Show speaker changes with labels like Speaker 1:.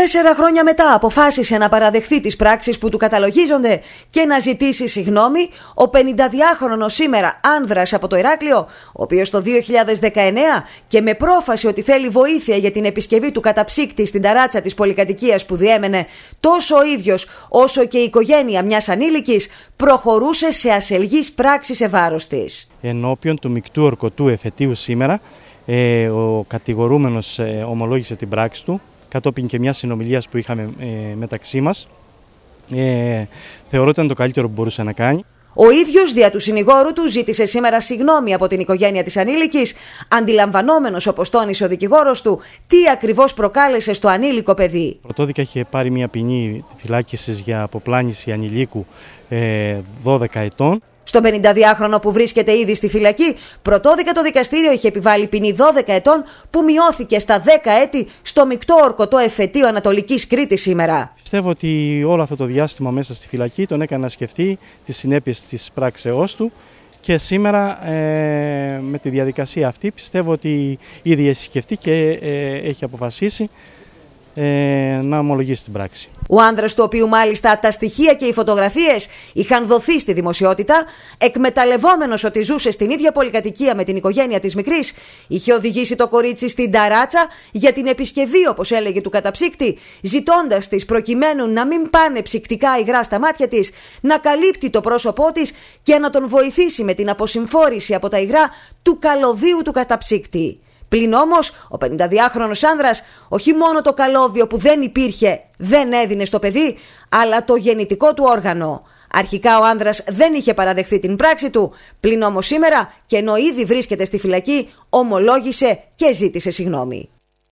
Speaker 1: Τέσσερα χρόνια μετά αποφάσισε να παραδεχθεί τις πράξεις που του καταλογίζονται και να ζητήσει συγνώμη ο 52χρονος σήμερα άνδρας από το Ηράκλειο, ο οποίος το 2019 και με πρόφαση ότι θέλει βοήθεια για την επισκευή του καταψύκτη στην ταράτσα της πολυκατοικίας που διέμενε τόσο ο ίδιος όσο και η οικογένεια μιας ανήλικης, προχωρούσε σε ασελγείς πράξεις σε βάρος της.
Speaker 2: Ενώπιον του μεικτού ορκωτού εφετίου σήμερα, ε, ο κατηγορούμενος ε, ομολόγησε την πράξη του κατόπιν και μιας συνομιλίας που είχαμε ε, μεταξύ μας. Ε, θεωρώ ότι ήταν το καλύτερο που μπορούσε να κάνει.
Speaker 1: Ο ίδιος δια του συνηγόρου του ζήτησε σήμερα συγγνώμη από την οικογένεια της ανήλικης, αντιλαμβανόμενος, όπως τόνισε ο δικηγόρος του, τι ακριβώς προκάλεσε στο ανήλικο παιδί.
Speaker 2: Πρωτόδικα είχε πάρει μια ποινή φυλάκισης για αποπλάνηση ανηλίκου 12 ε, ετών.
Speaker 1: Στον 52χρονο που βρίσκεται ήδη στη φυλακή, πρωτόδικα το δικαστήριο είχε επιβάλει ποινή 12 ετών που μειώθηκε στα 10 έτη στο μεικτό ορκωτό εφετείο Ανατολικής Κρήτης σήμερα.
Speaker 2: Πιστεύω ότι όλο αυτό το διάστημα μέσα στη φυλακή τον έκανε να σκεφτεί τις συνέπειες της πράξεώς του και σήμερα ε, με τη διαδικασία αυτή πιστεύω ότι ήδη έχει σκεφτεί και ε, έχει αποφασίσει ε, να ομολογήσει την πράξη.
Speaker 1: Ο άνδρας του οποίου μάλιστα τα στοιχεία και οι φωτογραφίες... είχαν δοθεί στη δημοσιότητα, ...εκμεταλλευόμενος ότι ζούσε στην ίδια πολυκατοικία με την οικογένεια της μικρής... είχε οδηγήσει το κορίτσι στην ταράτσα για την επισκευή, όπως έλεγε του καταψύκτη, ...ζητώντας της προκειμένου να μην πάνε ψυκτικά υγρά στα μάτια της... να καλύπτει το πρόσωπό της... και να τον βοηθήσει με την αποσυμφόρηση από τα υγρά του καλωδίου του καταψύκτη. Πλην όμως, ο 52χρονο άνδρας όχι μόνο το καλώδιο που δεν υπήρχε δεν έδινε στο παιδί, αλλά το γεννητικό του όργανο. Αρχικά ο άνδρας δεν είχε παραδεχθεί την πράξη του, πλην όμως σήμερα, και ενώ ήδη βρίσκεται στη φυλακή, ομολόγησε και ζήτησε συγγνώμη.